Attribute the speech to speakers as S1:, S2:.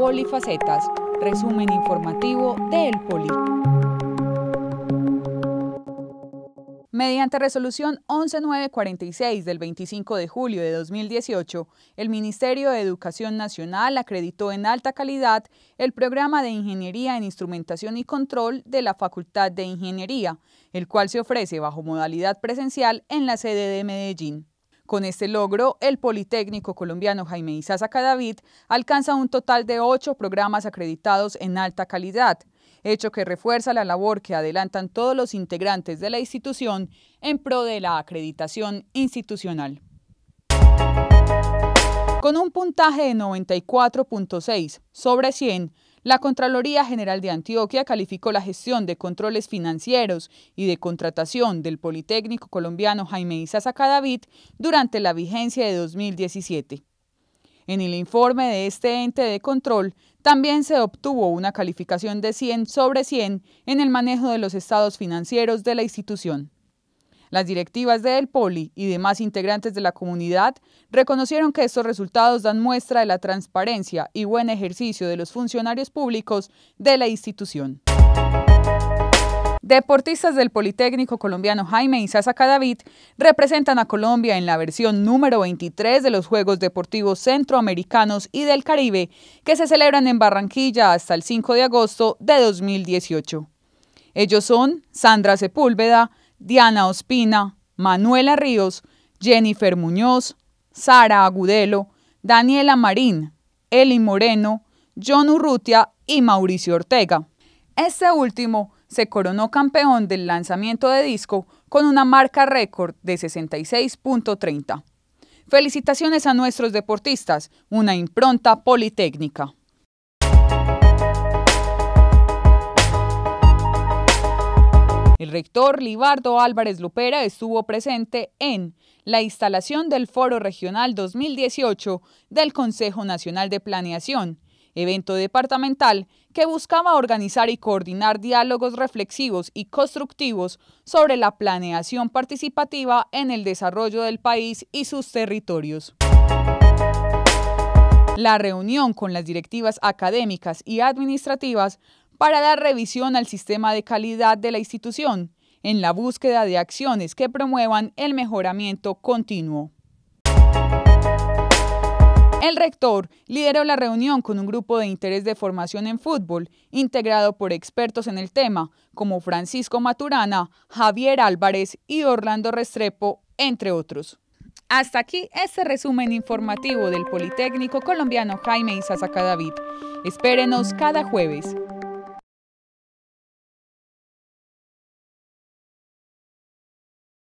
S1: Polifacetas, resumen informativo del Poli. Mediante resolución 11946 del 25 de julio de 2018, el Ministerio de Educación Nacional acreditó en alta calidad el programa de Ingeniería en Instrumentación y Control de la Facultad de Ingeniería, el cual se ofrece bajo modalidad presencial en la sede de Medellín. Con este logro, el Politécnico colombiano Jaime Isaza Cadavid alcanza un total de ocho programas acreditados en alta calidad, hecho que refuerza la labor que adelantan todos los integrantes de la institución en pro de la acreditación institucional. Con un puntaje de 94.6 sobre 100, la Contraloría General de Antioquia calificó la gestión de controles financieros y de contratación del Politécnico colombiano Jaime Isaza Cadavid durante la vigencia de 2017. En el informe de este ente de control, también se obtuvo una calificación de 100 sobre 100 en el manejo de los estados financieros de la institución. Las directivas de El Poli y demás integrantes de la comunidad reconocieron que estos resultados dan muestra de la transparencia y buen ejercicio de los funcionarios públicos de la institución. Deportistas del Politécnico colombiano Jaime Isaza Cadavid representan a Colombia en la versión número 23 de los Juegos Deportivos Centroamericanos y del Caribe, que se celebran en Barranquilla hasta el 5 de agosto de 2018. Ellos son Sandra Sepúlveda, Diana Ospina, Manuela Ríos, Jennifer Muñoz, Sara Agudelo, Daniela Marín, Eli Moreno, John Urrutia y Mauricio Ortega. Este último se coronó campeón del lanzamiento de disco con una marca récord de 66.30. Felicitaciones a nuestros deportistas, una impronta politécnica. El rector Libardo Álvarez Lupera estuvo presente en la instalación del Foro Regional 2018 del Consejo Nacional de Planeación, evento departamental que buscaba organizar y coordinar diálogos reflexivos y constructivos sobre la planeación participativa en el desarrollo del país y sus territorios. La reunión con las directivas académicas y administrativas para dar revisión al sistema de calidad de la institución en la búsqueda de acciones que promuevan el mejoramiento continuo. El rector lideró la reunión con un grupo de interés de formación en fútbol, integrado por expertos en el tema, como Francisco Maturana, Javier Álvarez y Orlando Restrepo, entre otros. Hasta aquí este resumen informativo del Politécnico Colombiano Jaime Isasaca Cadavid. Espérenos cada jueves.